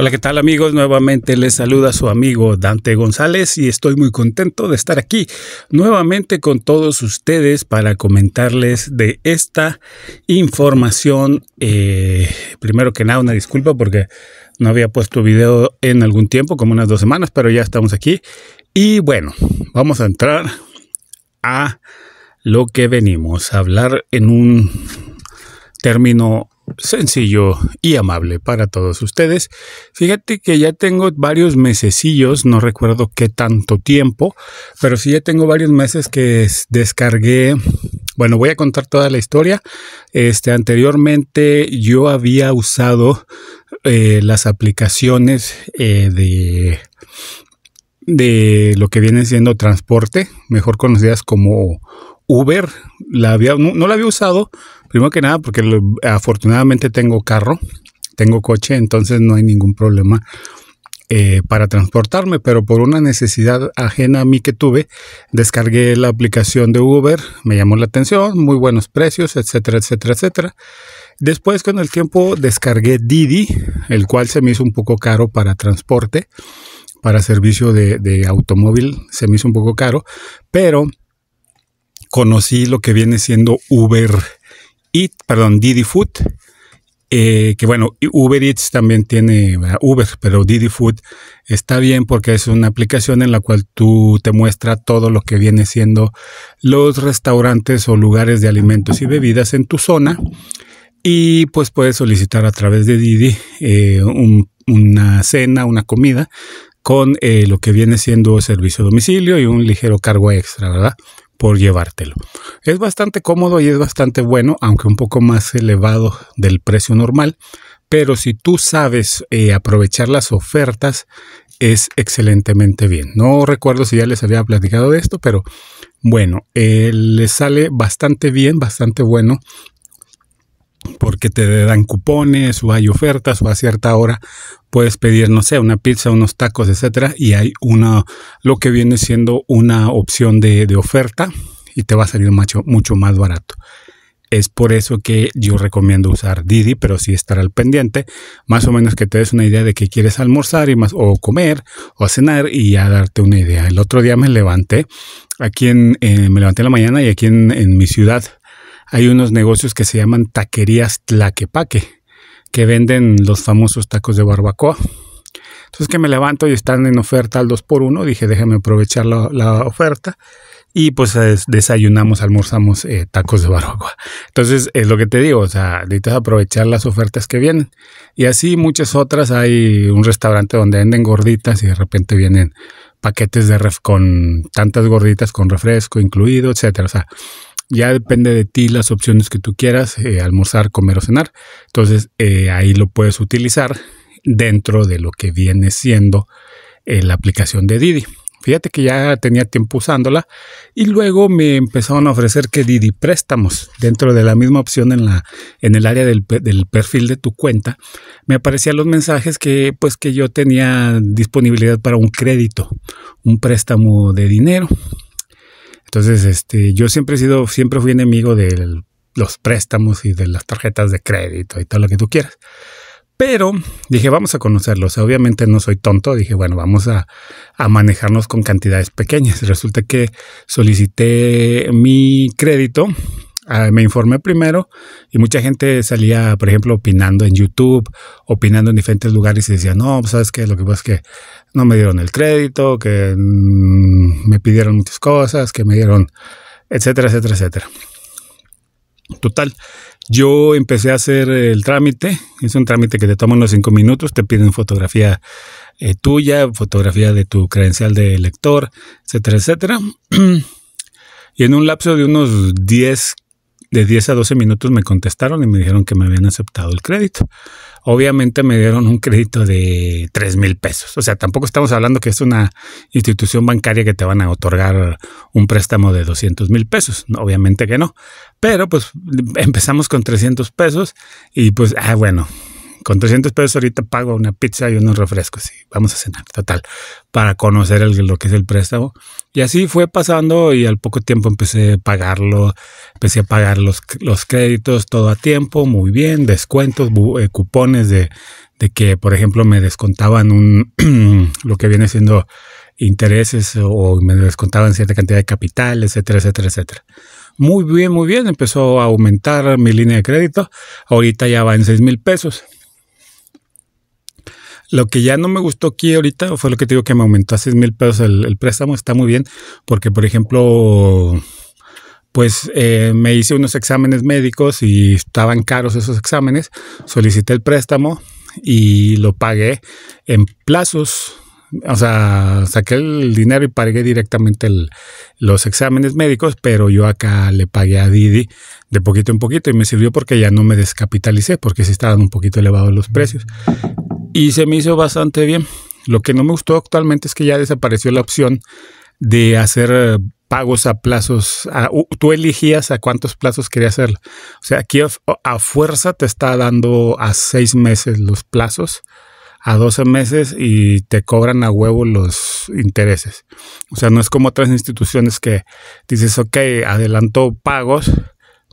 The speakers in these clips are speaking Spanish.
Hola, ¿qué tal amigos? Nuevamente les saluda su amigo Dante González y estoy muy contento de estar aquí nuevamente con todos ustedes para comentarles de esta información. Eh, primero que nada, una disculpa porque no había puesto video en algún tiempo, como unas dos semanas, pero ya estamos aquí. Y bueno, vamos a entrar a lo que venimos, a hablar en un término sencillo y amable para todos ustedes. Fíjate que ya tengo varios mesecillos, no recuerdo qué tanto tiempo, pero sí ya tengo varios meses que descargué. Bueno, voy a contar toda la historia. Este, anteriormente yo había usado eh, las aplicaciones eh, de de lo que viene siendo transporte, mejor conocidas como Uber. La no la había usado, Primero que nada, porque afortunadamente tengo carro, tengo coche, entonces no hay ningún problema eh, para transportarme, pero por una necesidad ajena a mí que tuve, descargué la aplicación de Uber, me llamó la atención, muy buenos precios, etcétera, etcétera, etcétera. Después con el tiempo descargué Didi, el cual se me hizo un poco caro para transporte, para servicio de, de automóvil, se me hizo un poco caro, pero conocí lo que viene siendo Uber y perdón, Didi Food, eh, que bueno, Uber Eats también tiene Uber, pero Didi Food está bien porque es una aplicación en la cual tú te muestra todo lo que viene siendo los restaurantes o lugares de alimentos y bebidas en tu zona y pues puedes solicitar a través de Didi eh, una cena, una comida con eh, lo que viene siendo servicio a domicilio y un ligero cargo extra, ¿verdad? Por llevártelo. Es bastante cómodo y es bastante bueno, aunque un poco más elevado del precio normal. Pero si tú sabes eh, aprovechar las ofertas, es excelentemente bien. No recuerdo si ya les había platicado de esto, pero bueno, eh, les sale bastante bien, bastante bueno, porque te dan cupones o hay ofertas o a cierta hora puedes pedir, no sé, una pizza, unos tacos, etcétera, y hay una, lo que viene siendo una opción de oferta y te va a salir mucho, mucho más barato. Es por eso que yo recomiendo usar Didi, pero sí estar al pendiente, más o menos que te des una idea de qué quieres almorzar más, o comer o cenar y ya darte una idea. El otro día me levanté, aquí en, eh, me levanté en la mañana y aquí en, en mi ciudad hay unos negocios que se llaman taquerías tlaquepaque, que venden los famosos tacos de barbacoa entonces que me levanto y están en oferta al 2 por 1 dije déjame aprovechar la, oferta y pues desayunamos, almorzamos eh, tacos de barbacoa. Entonces es lo que te digo, o sea, necesitas aprovechar las ofertas que vienen. Y así muchas otras, hay un restaurante donde venden gorditas y de repente vienen paquetes de ref con tantas gorditas con refresco incluido, etcétera. O sea, ya depende de ti las opciones que tú quieras, eh, almorzar, comer o cenar. Entonces eh, ahí lo puedes utilizar dentro de lo que viene siendo eh, la aplicación de Didi. Fíjate que ya tenía tiempo usándola y luego me empezaron a ofrecer que Didi préstamos dentro de la misma opción en el área del, perfil de tu cuenta me aparecían los mensajes que pues que yo tenía disponibilidad para un crédito, un préstamo de dinero. Entonces, este, yo siempre he sido siempre fui enemigo de los préstamos y de las tarjetas de crédito y todo lo que tú quieras. Pero dije, vamos a conocerlos. obviamente no soy tonto. Dije, bueno, vamos a, manejarnos con cantidades pequeñas. Resulta que solicité mi crédito ah, me informé primero y mucha gente salía, por ejemplo, opinando en YouTube, opinando en diferentes lugares y decía, no, pues, sabes qué? lo que pasa es que no me dieron el crédito, que mm, me pidieron muchas cosas, que me dieron, etcétera, etcétera, etcétera. Total, yo empecé a hacer el trámite, es un trámite que te toma unos cinco minutos, te piden fotografía eh, tuya, fotografía de tu credencial de lector, etcétera, etcétera. Y en un lapso de unos 10, de 10 a 12 minutos me contestaron y me dijeron que me habían aceptado el crédito. Obviamente me dieron un crédito de 3 mil pesos. O sea, tampoco estamos hablando que es una institución bancaria que te van a otorgar un préstamo de 200 mil pesos. Obviamente que no. Pero pues empezamos con 300 pesos y pues, ah, bueno, con 300 pesos ahorita pago una pizza y unos refrescos y vamos a cenar, total, para conocer lo que es el préstamo. Y así fue pasando y al poco tiempo empecé a pagarlo, empecé a pagar los, los créditos todo a tiempo, muy bien, descuentos, eh, cupones de, de que, por ejemplo, me descontaban un, lo que viene siendo intereses o me descontaban cierta cantidad de capital, etcétera, etcétera, etcétera. Muy bien, muy bien. Empezó a aumentar mi línea de crédito. Ahorita ya va en 6 mil pesos. Lo que ya no me gustó aquí ahorita fue lo que te digo que me aumentó a 6 mil pesos el, préstamo. Está muy bien porque, por ejemplo, pues eh, me hice unos exámenes médicos y estaban caros esos exámenes. Solicité el préstamo y lo pagué en plazos. O sea, saqué el dinero y pagué directamente los exámenes médicos, pero yo acá le pagué a Didi de poquito en poquito y me sirvió porque ya no me descapitalicé, porque sí estaban un poquito elevados los precios y se me hizo bastante bien. Lo que no me gustó actualmente es que ya desapareció la opción de hacer eh, pagos a plazos. tú elegías a cuántos plazos querías hacerlo. O sea, aquí a, fuerza te está dando a seis meses los plazos, a 12 meses y te cobran a huevo los intereses. O sea, no es como otras instituciones que dices, ok, adelanto pagos,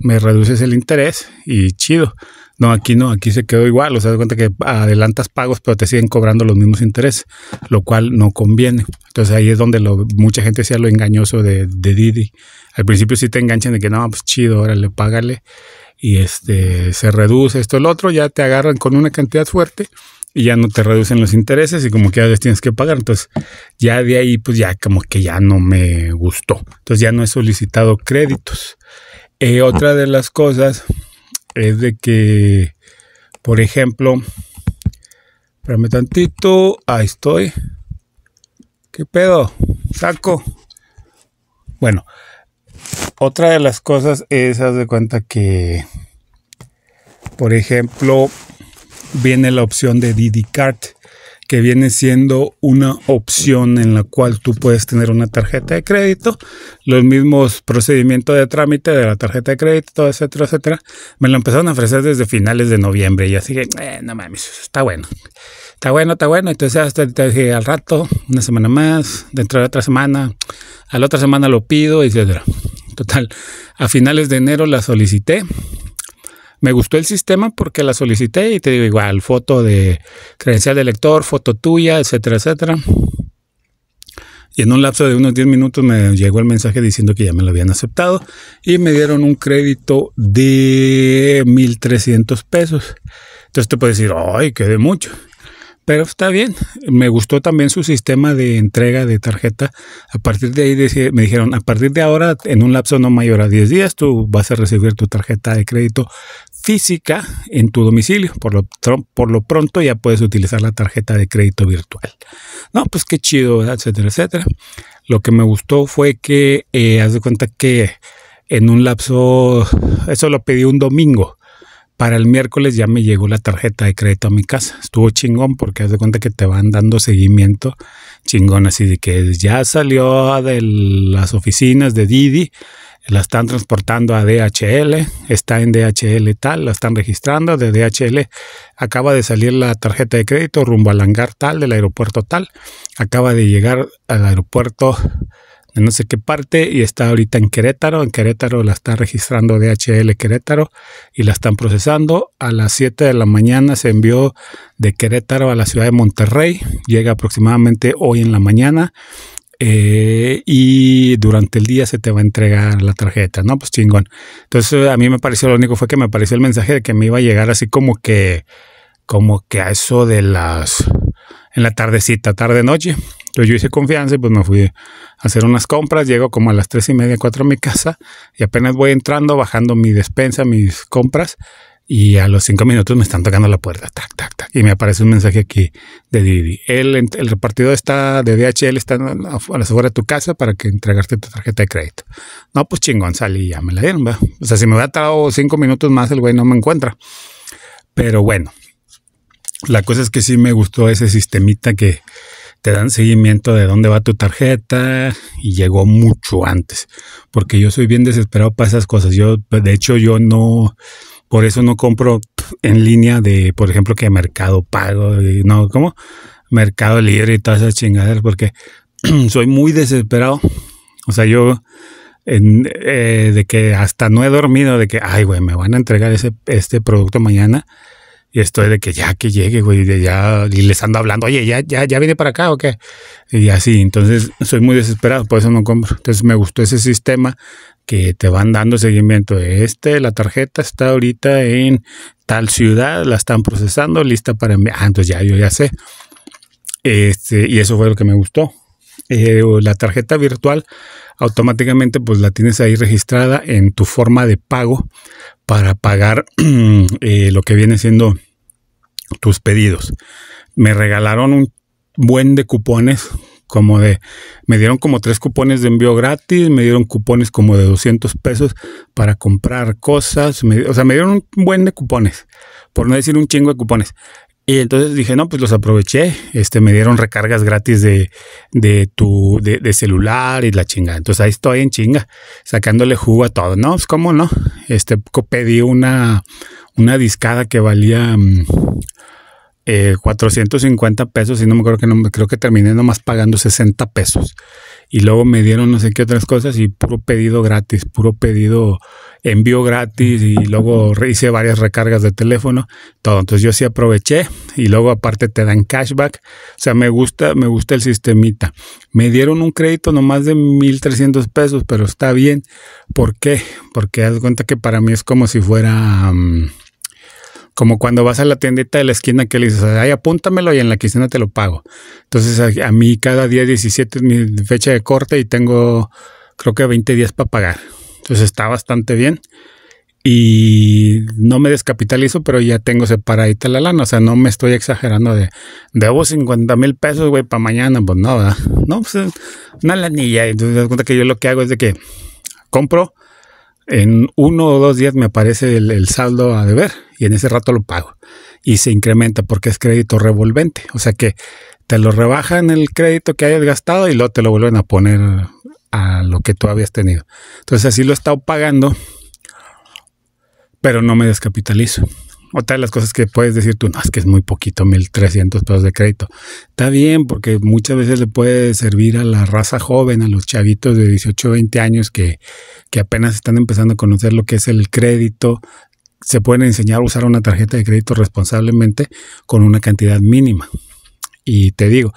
me reduces el interés y chido. No, aquí no, aquí se quedó igual. O sea, das cuenta que adelantas pagos, pero te siguen cobrando los mismos intereses, lo cual no conviene. Entonces ahí es donde lo, mucha gente decía lo engañoso de, Didi. Al principio sí te enganchan de que no, pues chido, órale, págale. Y este se reduce esto, el otro, ya te agarran con una cantidad fuerte y ya no te reducen los intereses y como que ya les tienes que pagar. Entonces, ya de ahí, pues ya como que ya no me gustó. Entonces ya no he solicitado créditos. Eh, otra de las cosas es de que, por ejemplo, espérame tantito, ahí estoy. ¿Qué pedo? Saco. Bueno, otra de las cosas es, haz de cuenta que, por ejemplo, viene la opción de Didi Cart que viene siendo una opción en la cual tú puedes tener una tarjeta de crédito, los mismos procedimientos de trámite de la tarjeta de crédito, etcétera, etcétera, me lo empezaron a ofrecer desde finales de noviembre y así que, eh, no mames, está bueno. Está bueno, está bueno. Entonces hasta dije al rato, una semana más, dentro de otra semana, a la otra semana lo pido, etcétera. Total, a finales de enero la solicité me gustó el sistema porque la solicité y te digo igual, foto de credencial de lector, foto tuya, etcétera, etcétera. Y en un lapso de unos 10 minutos me llegó el mensaje diciendo que ya me lo habían aceptado y me dieron un crédito de 1.300 pesos. Entonces te puedes decir, ay, qué de mucho. Pero está bien, me gustó también su sistema de entrega de tarjeta. A partir de ahí me dijeron, a partir de ahora, en un lapso no mayor a 10 días, tú vas a recibir tu tarjeta de crédito física en tu domicilio. Por lo, por lo pronto ya puedes utilizar la tarjeta de crédito virtual. No, pues qué chido, etcétera, etcétera. Lo que me gustó fue que, eh, haz de cuenta que en un lapso, eso lo pedí un domingo para el miércoles ya me llegó la tarjeta de crédito a mi casa. Estuvo chingón porque haz de cuenta que te van dando seguimiento chingón así de que ya salió de las oficinas de Didi, la están transportando a DHL, está en DHL tal, la están registrando, de DHL acaba de salir la tarjeta de crédito rumbo al hangar tal del aeropuerto tal, acaba de llegar al aeropuerto no sé qué parte y está ahorita en Querétaro. En Querétaro la está registrando DHL Querétaro y la están procesando. A las 7 de la mañana se envió de Querétaro a la ciudad de Monterrey. Llega aproximadamente hoy en la mañana. Eh, y durante el día se te va a entregar la tarjeta, ¿no? Pues chingón. Entonces a mí me pareció, lo único fue que me pareció el mensaje de que me iba a llegar así como que, como que a eso de las, en la tardecita, tarde-noche yo hice confianza y pues me fui a hacer unas compras. Llego como a las tres y media, cuatro a mi casa y apenas voy entrando, bajando mi despensa, mis compras. Y a los cinco minutos me están tocando la puerta, tac, tac, tac. Y me aparece un mensaje aquí de Didi. El, el repartidor está de DHL, está a la afuera de tu casa para que entregarte tu tarjeta de crédito. No, pues chingón, salí y ya me la dieron. O sea, si me voy a tardar cinco minutos más, el güey no me encuentra. Pero bueno, la cosa es que sí me gustó ese sistemita que, te dan seguimiento de dónde va tu tarjeta y llegó mucho antes, porque yo soy bien desesperado para esas cosas. Yo, de hecho, yo no, por eso no compro en línea de, por ejemplo, que Mercado Pago, no, ¿cómo? Mercado Libre y todas esas chingaderas, porque soy muy desesperado. O sea, yo, en, eh, de que hasta no he dormido, de que, ay, güey, me van a entregar ese, este producto mañana y estoy de que ya que llegue, güey, de ya, y les ando hablando, oye, ya, ya, ya viene para acá o qué. Y así, entonces soy muy desesperado, por eso no compro. Entonces me gustó ese sistema que te van dando seguimiento. Este, la tarjeta está ahorita en tal ciudad, la están procesando, lista para enviar. Ah, entonces ya, yo ya sé. Este, y eso fue lo que me gustó. Eh, la tarjeta virtual automáticamente pues la tienes ahí registrada en tu forma de pago para pagar eh, lo que viene siendo tus pedidos. Me regalaron un buen de cupones, como de, me dieron como tres cupones de envío gratis, me dieron cupones como de 200 pesos para comprar cosas, o sea, me dieron un buen de cupones, por no decir un chingo de cupones. Y entonces dije, no, pues los aproveché. Este, me dieron recargas gratis de, tu, de, celular y la chinga. Entonces ahí estoy en chinga, sacándole jugo a todo. No, es pues, cómo no. Este, pedí una, una discada que valía 450 mm, eh, pesos y no me acuerdo que no, creo que terminé nomás pagando 60 pesos. Y luego me dieron no sé qué otras cosas y puro pedido gratis, puro pedido envío gratis y luego hice varias recargas de teléfono, todo. Entonces yo sí aproveché y luego aparte te dan cashback. O sea, me gusta, me gusta el sistemita. Me dieron un crédito nomás de 1300 pesos, pero está bien. ¿Por qué? Porque das cuenta que para mí es como si fuera... Mm, como cuando vas a la tiendita de la esquina que le dices, ay, apúntamelo y en la quincena te lo pago. Entonces, a, mí cada día 17 es mi fecha de corte y tengo, creo que 20 días para pagar. Entonces, está bastante bien. Y no me descapitalizo, pero ya tengo separadita la lana. O sea, no me estoy exagerando de, debo 50 mil pesos, güey, para mañana. Pues nada, No, pues una lanilla. Entonces, das cuenta que yo lo que hago es de que compro en uno o dos días me aparece el, saldo a deber y en ese rato lo pago. Y se incrementa porque es crédito revolvente. O sea que te lo rebajan el crédito que hayas gastado y luego te lo vuelven a poner a lo que tú habías tenido. Entonces así lo he estado pagando, pero no me descapitalizo otra de las cosas que puedes decir tú, no, es que es muy poquito, 1.300 pesos de crédito. Está bien, porque muchas veces le puede servir a la raza joven, a los chavitos de 18, 20 años que, que apenas están empezando a conocer lo que es el crédito. Se pueden enseñar a usar una tarjeta de crédito responsablemente con una cantidad mínima. Y te digo,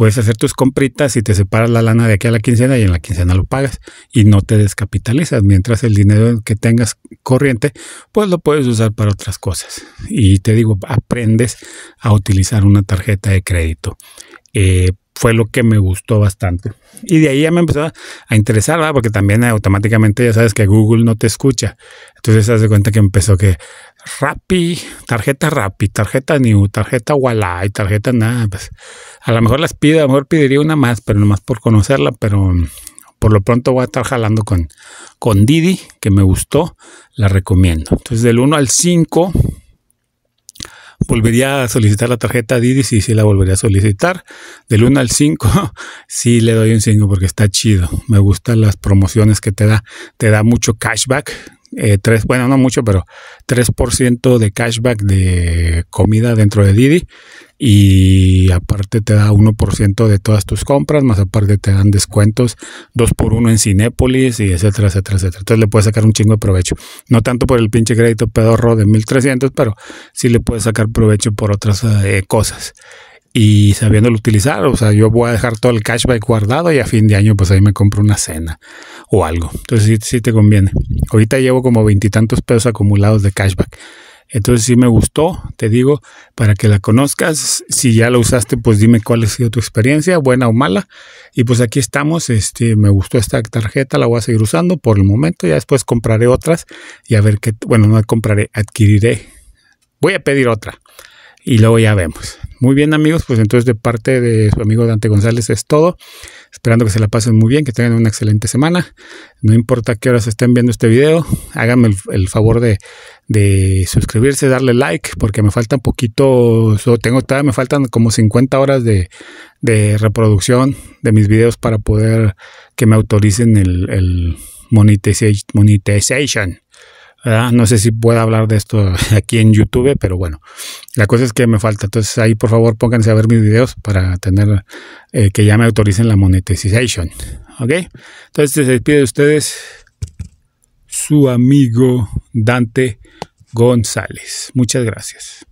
puedes hacer tus compritas y te separas la lana de aquí a la quincena y en la quincena lo pagas y no te descapitalizas. Mientras el dinero que tengas corriente, pues lo puedes usar para otras cosas. Y te digo, aprendes a utilizar una tarjeta de crédito. Eh, fue lo que me gustó bastante. Y de ahí ya me empezó a interesar, ¿verdad? porque también automáticamente ya sabes que Google no te escucha. Entonces te de cuenta que empezó que Rappi, tarjeta Rappi, tarjeta New, tarjeta wallah y tarjeta nada. Pues a lo mejor las pido, a lo mejor pediría una más, pero nomás por conocerla, pero mm, por lo pronto voy a estar jalando con, con Didi, que me gustó, la recomiendo. Entonces del 1 al 5 volvería a solicitar la tarjeta Didi, y sí la volvería a solicitar. Del 1 al 5, sí le doy un 5 porque está chido. Me gustan las promociones que te da. Te da mucho cashback. Eh, tres, bueno, no mucho, pero 3% de cashback de comida dentro de Didi y aparte te da 1% de todas tus compras, más aparte te dan descuentos 2 por 1 en Cinépolis y etcétera, etcétera, etcétera. Entonces le puedes sacar un chingo de provecho. No tanto por el pinche crédito pedorro de 1300, pero sí le puedes sacar provecho por otras eh, cosas. Y sabiéndolo utilizar, o sea, yo voy a dejar todo el cashback guardado y a fin de año pues ahí me compro una cena o algo. Entonces sí, te conviene. Ahorita llevo como veintitantos pesos acumulados de cashback entonces si me gustó, te digo, para que la conozcas. Si ya la usaste, pues dime cuál ha sido tu experiencia, buena o mala. Y pues aquí estamos, este, me gustó esta tarjeta, la voy a seguir usando por el momento. Ya después compraré otras y a ver qué, bueno, no compraré, adquiriré. Voy a pedir otra y luego ya vemos. Muy bien amigos, pues entonces de parte de su amigo Dante González es todo. Esperando que se la pasen muy bien, que tengan una excelente semana. No importa qué horas estén viendo este video, háganme el favor de de suscribirse, darle like, porque me faltan poquito o tengo todavía, me faltan como 50 horas de, reproducción de mis videos para poder que me autoricen el, el monetization. No sé si pueda hablar de esto aquí en YouTube, pero bueno, la cosa es que me falta. Entonces ahí por favor pónganse a ver mis videos para tener eh, que ya me autoricen la monetización. ¿Ok? Entonces se despide de ustedes su amigo Dante González. Muchas gracias.